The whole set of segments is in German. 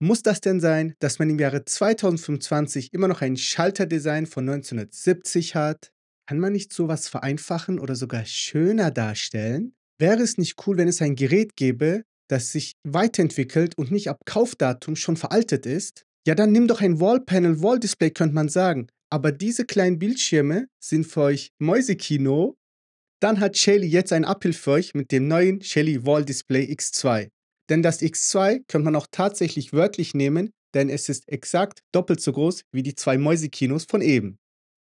Muss das denn sein, dass man im Jahre 2025 immer noch ein Schalterdesign von 1970 hat? Kann man nicht sowas vereinfachen oder sogar schöner darstellen? Wäre es nicht cool, wenn es ein Gerät gäbe, das sich weiterentwickelt und nicht ab Kaufdatum schon veraltet ist? Ja, dann nimm doch ein Wallpanel, Walldisplay, könnte man sagen. Aber diese kleinen Bildschirme sind für euch Mäusekino. Dann hat Shelly jetzt ein Abhilfe für euch mit dem neuen Shelly Wall Display X2. Denn das x2 könnte man auch tatsächlich wörtlich nehmen, denn es ist exakt doppelt so groß wie die zwei Mäusekinos von eben.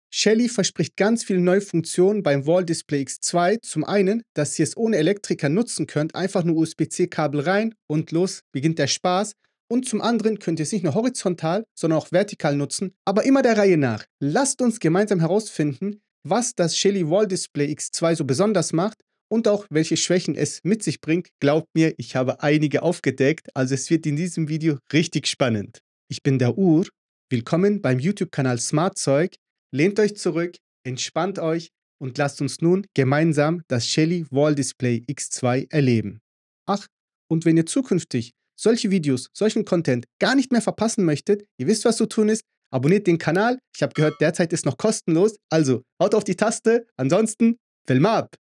Shelly verspricht ganz viele neue Funktionen beim Wall Display X2. Zum einen, dass ihr es ohne Elektriker nutzen könnt, einfach nur USB-C-Kabel rein und los beginnt der Spaß. Und zum anderen könnt ihr es nicht nur horizontal, sondern auch vertikal nutzen, aber immer der Reihe nach. Lasst uns gemeinsam herausfinden, was das Shelly Wall Display X2 so besonders macht und auch welche Schwächen es mit sich bringt, glaubt mir, ich habe einige aufgedeckt, also es wird in diesem Video richtig spannend. Ich bin der Ur, willkommen beim YouTube-Kanal Smartzeug, lehnt euch zurück, entspannt euch und lasst uns nun gemeinsam das Shelly Wall Display X2 erleben. Ach, und wenn ihr zukünftig solche Videos, solchen Content gar nicht mehr verpassen möchtet, ihr wisst, was zu tun ist, abonniert den Kanal, ich habe gehört, derzeit ist noch kostenlos, also haut auf die Taste, ansonsten, film ab!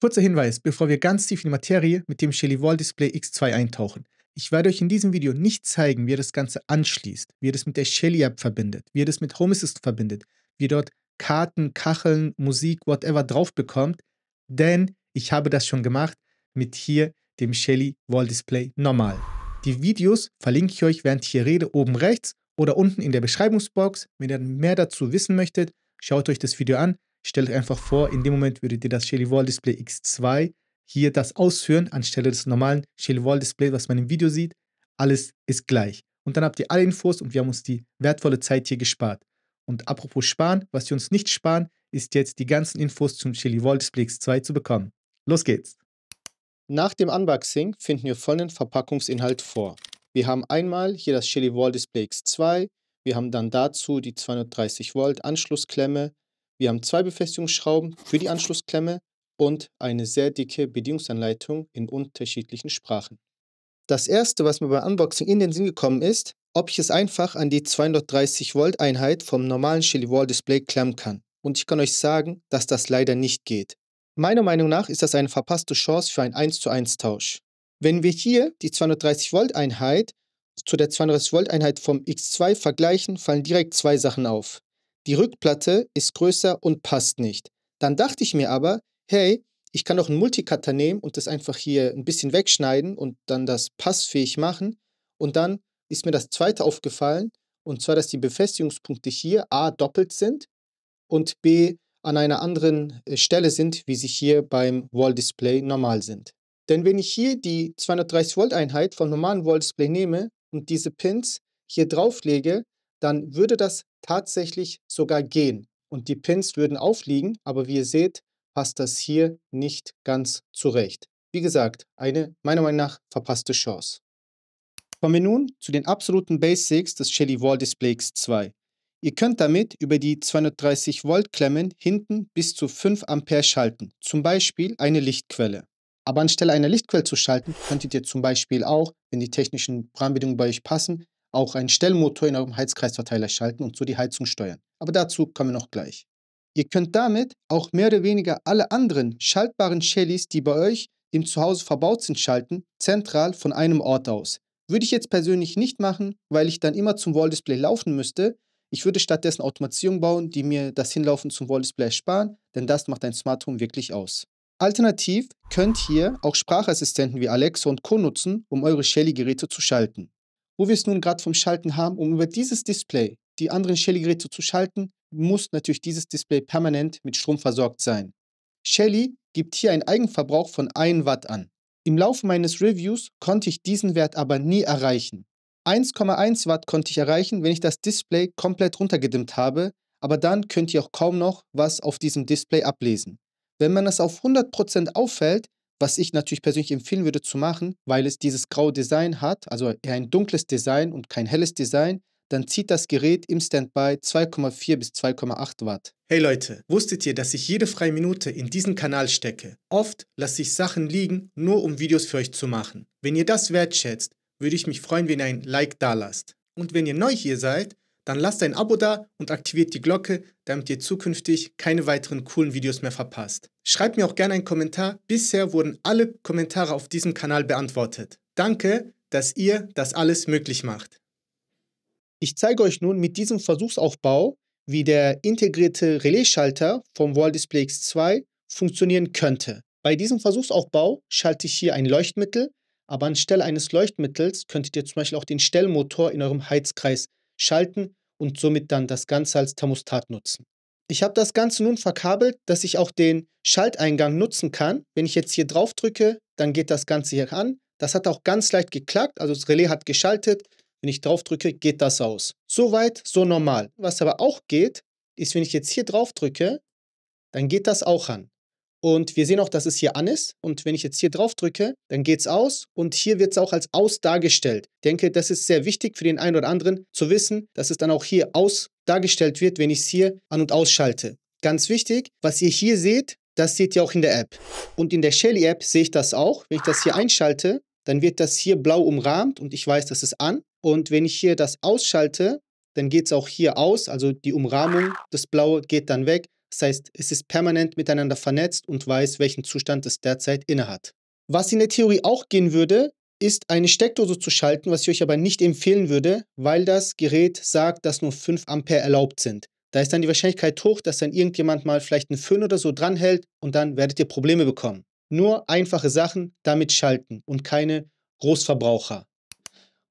Kurzer Hinweis, bevor wir ganz tief in die Materie mit dem Shelly Wall Display X2 eintauchen. Ich werde euch in diesem Video nicht zeigen, wie ihr das Ganze anschließt, wie ihr das mit der Shelly App verbindet, wie ihr das mit Home Assistant verbindet, wie ihr dort Karten, Kacheln, Musik, whatever drauf bekommt, denn ich habe das schon gemacht mit hier dem Shelly Wall Display normal. Die Videos verlinke ich euch während ich hier rede oben rechts oder unten in der Beschreibungsbox. Wenn ihr mehr dazu wissen möchtet, Schaut euch das Video an. Stellt euch einfach vor, in dem Moment würdet ihr das Shelly Wall Display X2 hier das ausführen, anstelle des normalen Shelly Wall Displays, was man im Video sieht. Alles ist gleich. Und dann habt ihr alle Infos und wir haben uns die wertvolle Zeit hier gespart. Und apropos sparen, was wir uns nicht sparen, ist jetzt die ganzen Infos zum Shelly Wall Display X2 zu bekommen. Los geht's! Nach dem Unboxing finden wir folgenden Verpackungsinhalt vor. Wir haben einmal hier das Shelly Wall Display X2, wir haben dann dazu die 230 Volt Anschlussklemme. Wir haben zwei Befestigungsschrauben für die Anschlussklemme und eine sehr dicke Bedienungsanleitung in unterschiedlichen Sprachen. Das erste, was mir beim Unboxing in den Sinn gekommen ist, ob ich es einfach an die 230 Volt Einheit vom normalen Shelly Wall Display klemmen kann. Und ich kann euch sagen, dass das leider nicht geht. Meiner Meinung nach ist das eine verpasste Chance für einen 1 zu 1 Tausch. Wenn wir hier die 230 Volt Einheit zu der 32-Volt-Einheit vom X2 vergleichen, fallen direkt zwei Sachen auf. Die Rückplatte ist größer und passt nicht. Dann dachte ich mir aber, hey, ich kann doch einen Multicutter nehmen und das einfach hier ein bisschen wegschneiden und dann das passfähig machen. Und dann ist mir das zweite aufgefallen, und zwar, dass die Befestigungspunkte hier a doppelt sind und b an einer anderen äh, Stelle sind, wie sie hier beim Wall Display normal sind. Denn wenn ich hier die 230 Volt Einheit vom normalen Wall Display nehme und diese Pins hier drauflege, dann würde das tatsächlich sogar gehen. Und die Pins würden aufliegen, aber wie ihr seht, passt das hier nicht ganz zurecht. Wie gesagt, eine meiner Meinung nach verpasste Chance. Kommen wir nun zu den absoluten Basics des Shelly Wall Display X2. Ihr könnt damit über die 230 Volt Klemmen hinten bis zu 5 Ampere schalten, zum Beispiel eine Lichtquelle. Aber anstelle einer Lichtquelle zu schalten, könntet ihr zum Beispiel auch, wenn die technischen Rahmenbedingungen bei euch passen, auch einen Stellmotor in eurem Heizkreisverteiler schalten und so die Heizung steuern. Aber dazu kommen wir noch gleich. Ihr könnt damit auch mehr oder weniger alle anderen schaltbaren Shellys, die bei euch im Zuhause verbaut sind, schalten, zentral von einem Ort aus. Würde ich jetzt persönlich nicht machen, weil ich dann immer zum Wall-Display laufen müsste. Ich würde stattdessen Automatisierung bauen, die mir das Hinlaufen zum Wall-Display ersparen, denn das macht ein Smart Home wirklich aus. Alternativ könnt ihr auch Sprachassistenten wie Alexa und Co. nutzen, um eure Shelly-Geräte zu schalten. Wo wir es nun gerade vom Schalten haben, um über dieses Display die anderen Shelly-Geräte zu schalten, muss natürlich dieses Display permanent mit Strom versorgt sein. Shelly gibt hier einen Eigenverbrauch von 1 Watt an. Im Laufe meines Reviews konnte ich diesen Wert aber nie erreichen. 1,1 Watt konnte ich erreichen, wenn ich das Display komplett runtergedimmt habe, aber dann könnt ihr auch kaum noch was auf diesem Display ablesen. Wenn man es auf 100% auffällt, was ich natürlich persönlich empfehlen würde zu machen, weil es dieses graue Design hat, also eher ein dunkles Design und kein helles Design, dann zieht das Gerät im Standby 2,4 bis 2,8 Watt. Hey Leute, wusstet ihr, dass ich jede freie Minute in diesen Kanal stecke? Oft lasse ich Sachen liegen, nur um Videos für euch zu machen. Wenn ihr das wertschätzt, würde ich mich freuen, wenn ihr ein Like da lasst. Und wenn ihr neu hier seid, dann lasst ein Abo da und aktiviert die Glocke, damit ihr zukünftig keine weiteren coolen Videos mehr verpasst. Schreibt mir auch gerne einen Kommentar. Bisher wurden alle Kommentare auf diesem Kanal beantwortet. Danke, dass ihr das alles möglich macht. Ich zeige euch nun mit diesem Versuchsaufbau, wie der integrierte relais vom Wall Display X2 funktionieren könnte. Bei diesem Versuchsaufbau schalte ich hier ein Leuchtmittel, aber anstelle eines Leuchtmittels könntet ihr zum Beispiel auch den Stellmotor in eurem Heizkreis schalten, und somit dann das Ganze als Thermostat nutzen. Ich habe das Ganze nun verkabelt, dass ich auch den Schalteingang nutzen kann. Wenn ich jetzt hier drauf drücke, dann geht das Ganze hier an. Das hat auch ganz leicht geklackt, also das Relais hat geschaltet. Wenn ich drauf drücke, geht das aus. Soweit, so normal. Was aber auch geht, ist, wenn ich jetzt hier drauf drücke, dann geht das auch an. Und wir sehen auch, dass es hier an ist. Und wenn ich jetzt hier drauf drücke, dann geht es aus. Und hier wird es auch als aus dargestellt. Ich denke, das ist sehr wichtig für den einen oder anderen zu wissen, dass es dann auch hier aus dargestellt wird, wenn ich es hier an- und ausschalte. Ganz wichtig, was ihr hier seht, das seht ihr auch in der App. Und in der Shelly-App sehe ich das auch. Wenn ich das hier einschalte, dann wird das hier blau umrahmt und ich weiß, das ist an. Und wenn ich hier das ausschalte, dann geht es auch hier aus. Also die Umrahmung, das Blaue geht dann weg. Das heißt, es ist permanent miteinander vernetzt und weiß, welchen Zustand es derzeit innehat. Was in der Theorie auch gehen würde, ist eine Steckdose zu schalten, was ich euch aber nicht empfehlen würde, weil das Gerät sagt, dass nur 5 Ampere erlaubt sind. Da ist dann die Wahrscheinlichkeit hoch, dass dann irgendjemand mal vielleicht einen Föhn oder so dranhält und dann werdet ihr Probleme bekommen. Nur einfache Sachen damit schalten und keine Großverbraucher.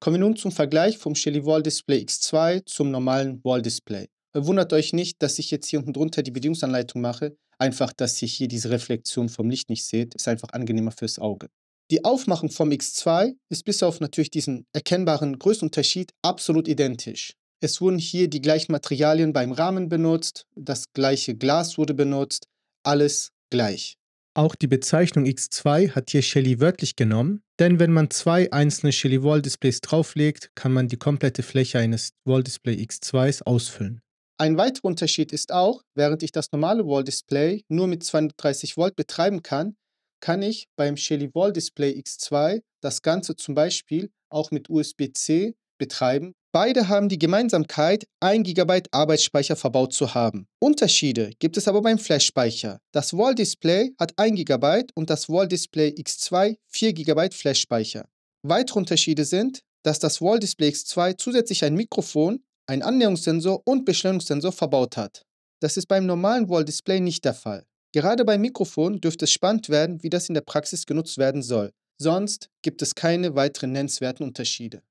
Kommen wir nun zum Vergleich vom Shelly Wall Display X2 zum normalen Wall Display. Äh, wundert euch nicht, dass ich jetzt hier unten drunter die Bedienungsanleitung mache. Einfach, dass ihr hier diese Reflexion vom Licht nicht seht. Ist einfach angenehmer fürs Auge. Die Aufmachung vom X2 ist bis auf natürlich diesen erkennbaren Größenunterschied absolut identisch. Es wurden hier die gleichen Materialien beim Rahmen benutzt, das gleiche Glas wurde benutzt, alles gleich. Auch die Bezeichnung X2 hat hier Shelly wörtlich genommen, denn wenn man zwei einzelne Shelly Wall Displays drauflegt, kann man die komplette Fläche eines Wall Display X2s ausfüllen. Ein weiterer Unterschied ist auch, während ich das normale Wall Display nur mit 230 Volt betreiben kann, kann ich beim Shelly Wall Display X2 das Ganze zum Beispiel auch mit USB-C betreiben. Beide haben die Gemeinsamkeit, 1 GB Arbeitsspeicher verbaut zu haben. Unterschiede gibt es aber beim Flash-Speicher. Das Wall Display hat 1 GB und das Wall Display X2 4 GB Flash-Speicher. Weitere Unterschiede sind, dass das Wall Display X2 zusätzlich ein Mikrofon einen Annäherungssensor und Beschleunigungssensor verbaut hat. Das ist beim normalen Wall Display nicht der Fall. Gerade beim Mikrofon dürfte es spannend werden, wie das in der Praxis genutzt werden soll. Sonst gibt es keine weiteren nennenswerten Unterschiede.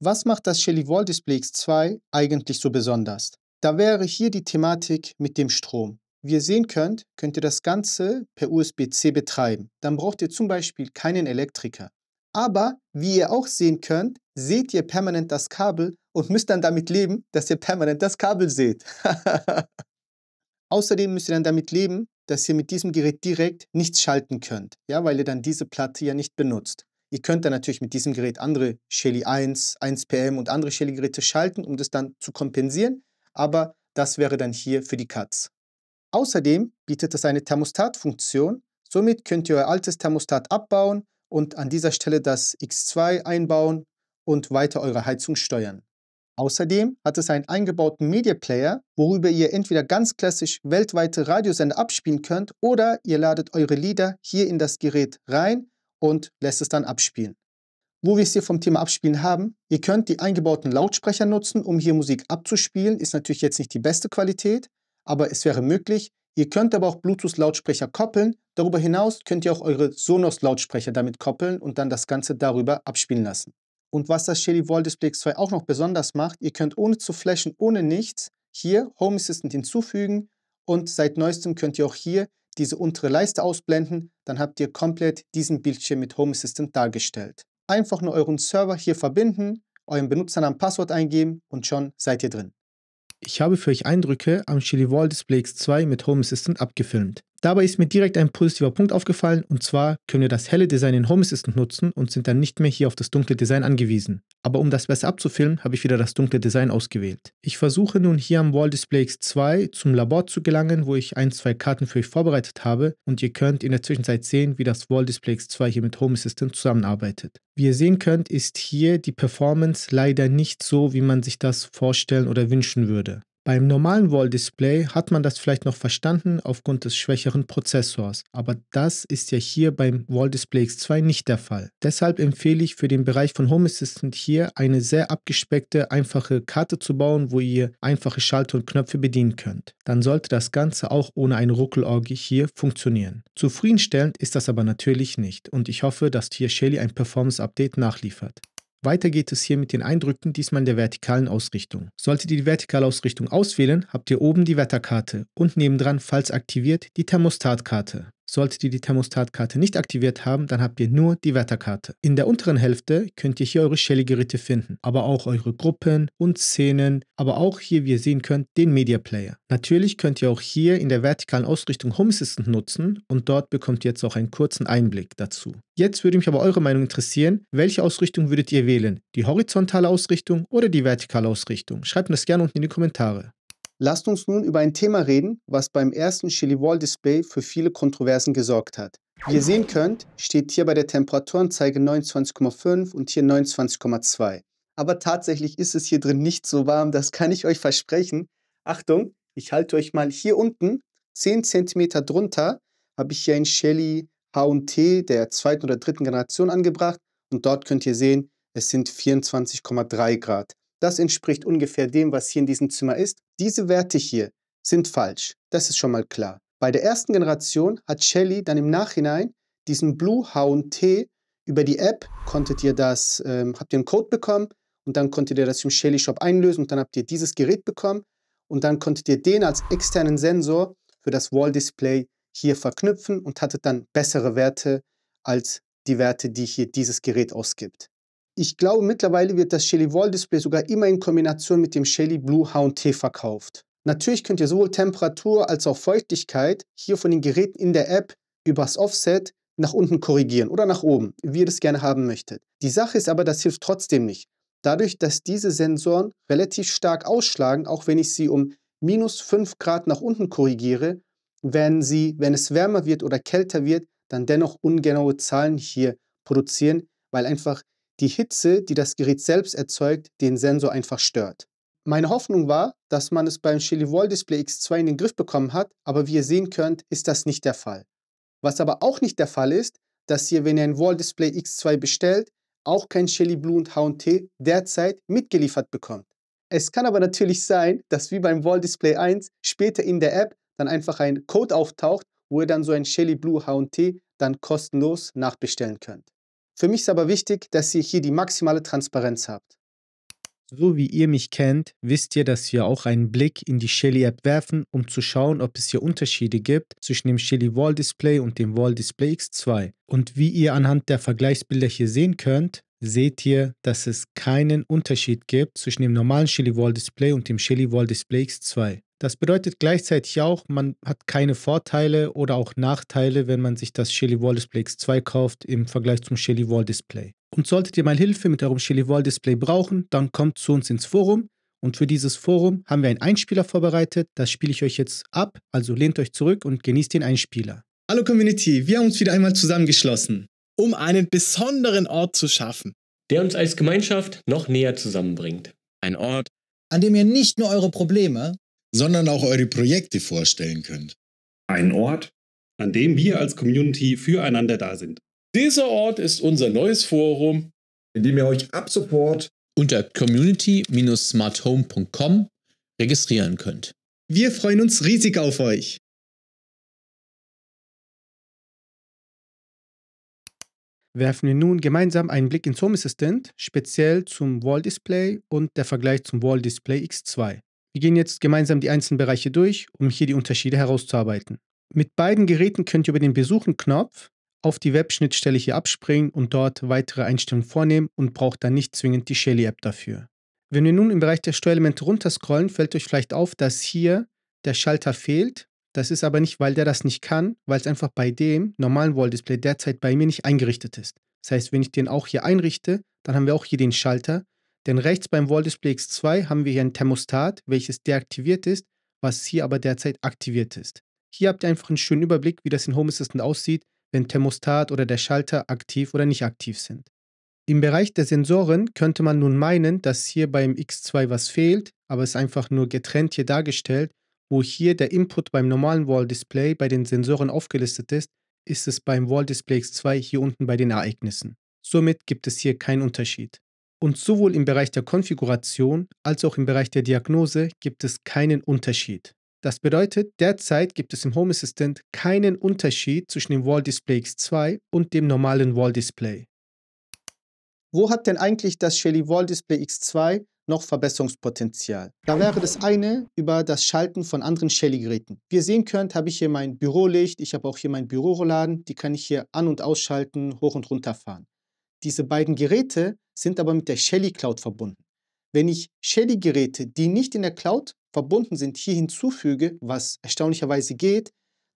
Was macht das Shelly Wall Display X2 eigentlich so besonders? Da wäre hier die Thematik mit dem Strom. Wie ihr sehen könnt, könnt ihr das Ganze per USB-C betreiben. Dann braucht ihr zum Beispiel keinen Elektriker. Aber wie ihr auch sehen könnt, seht ihr permanent das Kabel, und müsst dann damit leben, dass ihr permanent das Kabel seht. Außerdem müsst ihr dann damit leben, dass ihr mit diesem Gerät direkt nichts schalten könnt, ja, weil ihr dann diese Platte ja nicht benutzt. Ihr könnt dann natürlich mit diesem Gerät andere Shelly 1, 1PM und andere Shelly-Geräte schalten, um das dann zu kompensieren, aber das wäre dann hier für die Katz. Außerdem bietet es eine Thermostatfunktion, somit könnt ihr euer altes Thermostat abbauen und an dieser Stelle das X2 einbauen und weiter eure Heizung steuern. Außerdem hat es einen eingebauten Media Player, worüber ihr entweder ganz klassisch weltweite Radiosender abspielen könnt oder ihr ladet eure Lieder hier in das Gerät rein und lässt es dann abspielen. Wo wir es hier vom Thema Abspielen haben, ihr könnt die eingebauten Lautsprecher nutzen, um hier Musik abzuspielen, ist natürlich jetzt nicht die beste Qualität, aber es wäre möglich. Ihr könnt aber auch Bluetooth-Lautsprecher koppeln, darüber hinaus könnt ihr auch eure Sonos-Lautsprecher damit koppeln und dann das Ganze darüber abspielen lassen. Und was das Shelly Wall Display X2 auch noch besonders macht, ihr könnt ohne zu flashen, ohne nichts, hier Home Assistant hinzufügen und seit neuestem könnt ihr auch hier diese untere Leiste ausblenden, dann habt ihr komplett diesen Bildschirm mit Home Assistant dargestellt. Einfach nur euren Server hier verbinden, euren Benutzernamen, Passwort eingeben und schon seid ihr drin. Ich habe für euch Eindrücke am Chili Wall Display X2 mit Home Assistant abgefilmt. Dabei ist mir direkt ein positiver Punkt aufgefallen und zwar können wir das helle Design in Home Assistant nutzen und sind dann nicht mehr hier auf das dunkle Design angewiesen. Aber um das besser abzufilmen, habe ich wieder das dunkle Design ausgewählt. Ich versuche nun hier am Wall Display X2 zum Labor zu gelangen, wo ich ein, zwei Karten für euch vorbereitet habe und ihr könnt in der Zwischenzeit sehen, wie das Wall Display X2 hier mit Home Assistant zusammenarbeitet. Wie ihr sehen könnt, ist hier die Performance leider nicht so, wie man sich das vorstellen oder wünschen würde. Beim normalen Wall Display hat man das vielleicht noch verstanden aufgrund des schwächeren Prozessors, aber das ist ja hier beim Wall Display X2 nicht der Fall. Deshalb empfehle ich für den Bereich von Home Assistant hier eine sehr abgespeckte, einfache Karte zu bauen, wo ihr einfache Schalter und Knöpfe bedienen könnt. Dann sollte das Ganze auch ohne eine Ruckelorgie hier funktionieren. Zufriedenstellend ist das aber natürlich nicht und ich hoffe, dass hier Shelly ein Performance Update nachliefert. Weiter geht es hier mit den Eindrücken, diesmal in der vertikalen Ausrichtung. Solltet ihr die vertikale Ausrichtung auswählen, habt ihr oben die Wetterkarte und nebendran, falls aktiviert, die Thermostatkarte. Solltet ihr die Thermostatkarte nicht aktiviert haben, dann habt ihr nur die Wetterkarte. In der unteren Hälfte könnt ihr hier eure Shell-Geräte finden, aber auch eure Gruppen und Szenen, aber auch hier, wie ihr sehen könnt, den Media Player. Natürlich könnt ihr auch hier in der vertikalen Ausrichtung Home Assistant nutzen und dort bekommt ihr jetzt auch einen kurzen Einblick dazu. Jetzt würde mich aber eure Meinung interessieren, welche Ausrichtung würdet ihr wählen? Die horizontale Ausrichtung oder die vertikale Ausrichtung? Schreibt mir das gerne unten in die Kommentare. Lasst uns nun über ein Thema reden, was beim ersten Chili Wall Display für viele Kontroversen gesorgt hat. Wie ihr sehen könnt, steht hier bei der Temperaturanzeige 29,5 und hier 29,2. Aber tatsächlich ist es hier drin nicht so warm, das kann ich euch versprechen. Achtung, ich halte euch mal hier unten, 10 cm drunter, habe ich hier ein Shelly H&T der zweiten oder dritten Generation angebracht und dort könnt ihr sehen, es sind 24,3 Grad. Das entspricht ungefähr dem, was hier in diesem Zimmer ist. Diese Werte hier sind falsch. Das ist schon mal klar. Bei der ersten Generation hat Shelly dann im Nachhinein diesen Blue Hound T über die App konntet ihr das, ähm, habt ihr einen Code bekommen und dann konntet ihr das im Shelly Shop einlösen und dann habt ihr dieses Gerät bekommen und dann konntet ihr den als externen Sensor für das Wall Display hier verknüpfen und hattet dann bessere Werte als die Werte, die hier dieses Gerät ausgibt ich glaube, mittlerweile wird das Shelly Wall Display sogar immer in Kombination mit dem Shelly Blue HT verkauft. Natürlich könnt ihr sowohl Temperatur als auch Feuchtigkeit hier von den Geräten in der App übers Offset nach unten korrigieren oder nach oben, wie ihr das gerne haben möchtet. Die Sache ist aber, das hilft trotzdem nicht. Dadurch, dass diese Sensoren relativ stark ausschlagen, auch wenn ich sie um minus 5 Grad nach unten korrigiere, werden sie, wenn es wärmer wird oder kälter wird, dann dennoch ungenaue Zahlen hier produzieren, weil einfach die Hitze, die das Gerät selbst erzeugt, den Sensor einfach stört. Meine Hoffnung war, dass man es beim Chili Wall Display X2 in den Griff bekommen hat, aber wie ihr sehen könnt, ist das nicht der Fall. Was aber auch nicht der Fall ist, dass ihr, wenn ihr ein Wall Display X2 bestellt, auch kein Shelly Blue und H&T derzeit mitgeliefert bekommt. Es kann aber natürlich sein, dass wie beim Wall Display 1 später in der App dann einfach ein Code auftaucht, wo ihr dann so ein Shelly Blue H&T dann kostenlos nachbestellen könnt. Für mich ist aber wichtig, dass ihr hier die maximale Transparenz habt. So wie ihr mich kennt, wisst ihr, dass wir auch einen Blick in die Shelly App werfen, um zu schauen, ob es hier Unterschiede gibt zwischen dem Shelly Wall Display und dem Wall Display X2. Und wie ihr anhand der Vergleichsbilder hier sehen könnt, seht ihr, dass es keinen Unterschied gibt zwischen dem normalen Shelly Wall Display und dem Shelly Wall Display X2. Das bedeutet gleichzeitig auch, man hat keine Vorteile oder auch Nachteile, wenn man sich das Shelly Wall Display X2 kauft im Vergleich zum Shelly Wall Display. Und solltet ihr mal Hilfe mit eurem Shelly Wall Display brauchen, dann kommt zu uns ins Forum. Und für dieses Forum haben wir einen Einspieler vorbereitet. Das spiele ich euch jetzt ab, also lehnt euch zurück und genießt den Einspieler. Hallo Community, wir haben uns wieder einmal zusammengeschlossen, um einen besonderen Ort zu schaffen, der uns als Gemeinschaft noch näher zusammenbringt. Ein Ort, an dem ihr nicht nur eure Probleme, sondern auch eure Projekte vorstellen könnt. Ein Ort, an dem wir als Community füreinander da sind. Dieser Ort ist unser neues Forum, in dem ihr euch ab Support unter community-smarthome.com registrieren könnt. Wir freuen uns riesig auf euch. Werfen wir nun gemeinsam einen Blick ins Home Assistant, speziell zum Wall Display und der Vergleich zum Wall Display X2. Wir gehen jetzt gemeinsam die einzelnen Bereiche durch, um hier die Unterschiede herauszuarbeiten. Mit beiden Geräten könnt ihr über den Besuchen-Knopf auf die Webschnittstelle hier abspringen und dort weitere Einstellungen vornehmen und braucht dann nicht zwingend die Shelly-App dafür. Wenn wir nun im Bereich der Steuerelemente runterscrollen, fällt euch vielleicht auf, dass hier der Schalter fehlt. Das ist aber nicht, weil der das nicht kann, weil es einfach bei dem normalen Wall-Display derzeit bei mir nicht eingerichtet ist. Das heißt, wenn ich den auch hier einrichte, dann haben wir auch hier den Schalter, denn rechts beim Wall Display X2 haben wir hier ein Thermostat, welches deaktiviert ist, was hier aber derzeit aktiviert ist. Hier habt ihr einfach einen schönen Überblick, wie das in Home Assistant aussieht, wenn Thermostat oder der Schalter aktiv oder nicht aktiv sind. Im Bereich der Sensoren könnte man nun meinen, dass hier beim X2 was fehlt, aber es ist einfach nur getrennt hier dargestellt, wo hier der Input beim normalen Wall Display bei den Sensoren aufgelistet ist, ist es beim Wall Display X2 hier unten bei den Ereignissen. Somit gibt es hier keinen Unterschied. Und sowohl im Bereich der Konfiguration als auch im Bereich der Diagnose gibt es keinen Unterschied. Das bedeutet, derzeit gibt es im Home Assistant keinen Unterschied zwischen dem Wall Display X2 und dem normalen Wall Display. Wo hat denn eigentlich das Shelly Wall Display X2 noch Verbesserungspotenzial? Da wäre das eine über das Schalten von anderen Shelly-Geräten. Wie ihr sehen könnt, habe ich hier mein Bürolicht, ich habe auch hier mein Bürorolladen, die kann ich hier an- und ausschalten, hoch und runter fahren. Diese beiden Geräte sind aber mit der Shelly Cloud verbunden. Wenn ich Shelly-Geräte, die nicht in der Cloud verbunden sind, hier hinzufüge, was erstaunlicherweise geht,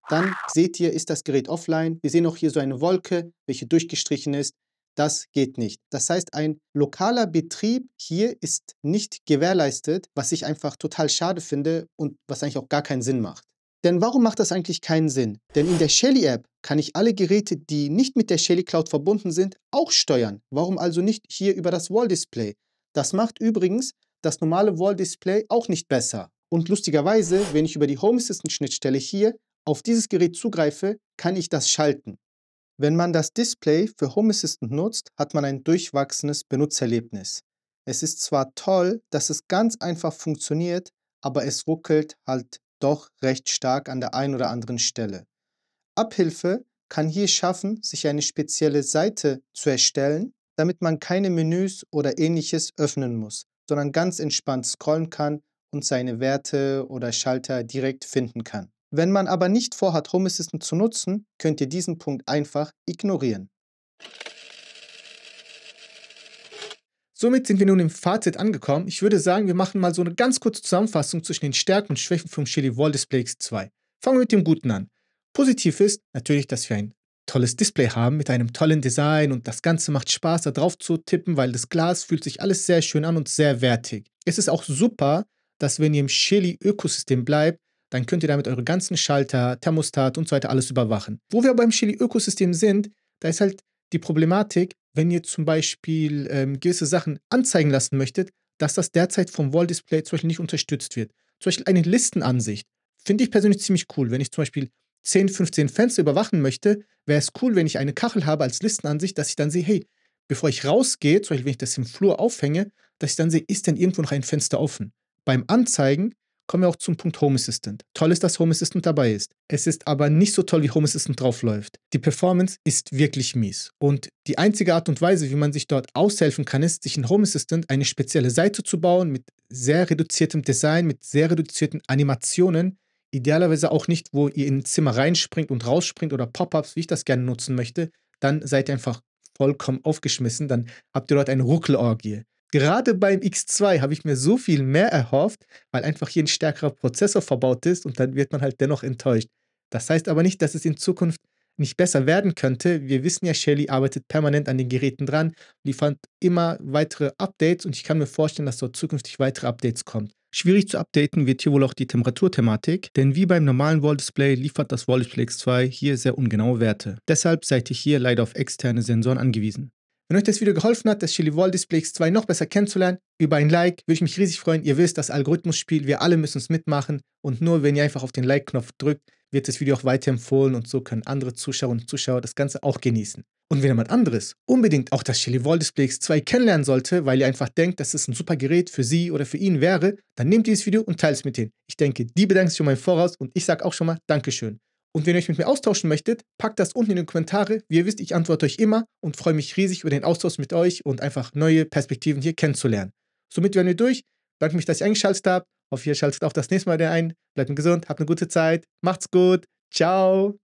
dann seht ihr, ist das Gerät offline. Wir sehen auch hier so eine Wolke, welche durchgestrichen ist. Das geht nicht. Das heißt, ein lokaler Betrieb hier ist nicht gewährleistet, was ich einfach total schade finde und was eigentlich auch gar keinen Sinn macht. Denn warum macht das eigentlich keinen Sinn? Denn in der Shelly-App kann ich alle Geräte, die nicht mit der Shelly Cloud verbunden sind, auch steuern. Warum also nicht hier über das Wall-Display? Das macht übrigens das normale Wall-Display auch nicht besser. Und lustigerweise, wenn ich über die Home Assistant-Schnittstelle hier auf dieses Gerät zugreife, kann ich das schalten. Wenn man das Display für Home Assistant nutzt, hat man ein durchwachsenes Benutzererlebnis. Es ist zwar toll, dass es ganz einfach funktioniert, aber es ruckelt halt doch recht stark an der einen oder anderen Stelle. Abhilfe kann hier schaffen, sich eine spezielle Seite zu erstellen, damit man keine Menüs oder ähnliches öffnen muss, sondern ganz entspannt scrollen kann und seine Werte oder Schalter direkt finden kann. Wenn man aber nicht vorhat, Home Assistant zu nutzen, könnt ihr diesen Punkt einfach ignorieren. Somit sind wir nun im Fazit angekommen. Ich würde sagen, wir machen mal so eine ganz kurze Zusammenfassung zwischen den Stärken und Schwächen vom Shelly Wall Display X2. Fangen wir mit dem Guten an. Positiv ist natürlich, dass wir ein tolles Display haben mit einem tollen Design und das Ganze macht Spaß, da drauf zu tippen, weil das Glas fühlt sich alles sehr schön an und sehr wertig. Es ist auch super, dass wenn ihr im Shelly-Ökosystem bleibt, dann könnt ihr damit eure ganzen Schalter, Thermostat und so weiter alles überwachen. Wo wir beim Shelly-Ökosystem sind, da ist halt die Problematik, wenn ihr zum Beispiel ähm, gewisse Sachen anzeigen lassen möchtet, dass das derzeit vom Wall Display zum Beispiel nicht unterstützt wird. Zum Beispiel eine Listenansicht finde ich persönlich ziemlich cool. Wenn ich zum Beispiel 10, 15 Fenster überwachen möchte, wäre es cool, wenn ich eine Kachel habe als Listenansicht, dass ich dann sehe, hey, bevor ich rausgehe, zum Beispiel wenn ich das im Flur aufhänge, dass ich dann sehe, ist denn irgendwo noch ein Fenster offen? Beim Anzeigen kommen wir auch zum Punkt Home Assistant. Toll ist, dass Home Assistant dabei ist. Es ist aber nicht so toll, wie Home Assistant draufläuft. Die Performance ist wirklich mies. Und die einzige Art und Weise, wie man sich dort aushelfen kann, ist, sich in Home Assistant eine spezielle Seite zu bauen mit sehr reduziertem Design, mit sehr reduzierten Animationen. Idealerweise auch nicht, wo ihr in ein Zimmer reinspringt und rausspringt oder Pop-ups, wie ich das gerne nutzen möchte. Dann seid ihr einfach vollkommen aufgeschmissen. Dann habt ihr dort eine Ruckelorgie. Gerade beim X2 habe ich mir so viel mehr erhofft, weil einfach hier ein stärkerer Prozessor verbaut ist und dann wird man halt dennoch enttäuscht. Das heißt aber nicht, dass es in Zukunft nicht besser werden könnte. Wir wissen ja, Shelly arbeitet permanent an den Geräten dran, liefert immer weitere Updates und ich kann mir vorstellen, dass dort zukünftig weitere Updates kommen. Schwierig zu updaten wird hier wohl auch die Temperaturthematik, denn wie beim normalen Wall Display liefert das Wall Display X2 hier sehr ungenaue Werte. Deshalb seid ihr hier leider auf externe Sensoren angewiesen. Wenn euch das Video geholfen hat, das Chili Wall Display X2 noch besser kennenzulernen, über ein Like würde ich mich riesig freuen. Ihr wisst, das Algorithmus-Spiel, wir alle müssen es mitmachen und nur wenn ihr einfach auf den Like-Knopf drückt, wird das Video auch weiterempfohlen und so können andere Zuschauerinnen und Zuschauer das Ganze auch genießen. Und wenn jemand anderes unbedingt auch das Chili Wall Display X2 kennenlernen sollte, weil ihr einfach denkt, dass es ein super Gerät für sie oder für ihn wäre, dann nehmt dieses Video und teilt es mit denen. Ich denke, die bedanken sich schon mal im Voraus und ich sage auch schon mal Dankeschön. Und wenn ihr euch mit mir austauschen möchtet, packt das unten in die Kommentare. Wie ihr wisst, ich antworte euch immer und freue mich riesig über den Austausch mit euch und einfach neue Perspektiven hier kennenzulernen. Somit wären wir durch. Danke mich, dass ihr eingeschaltet habt. Hoffe, ihr schaltet auch das nächste Mal wieder ein. Bleibt gesund, habt eine gute Zeit. Macht's gut. Ciao.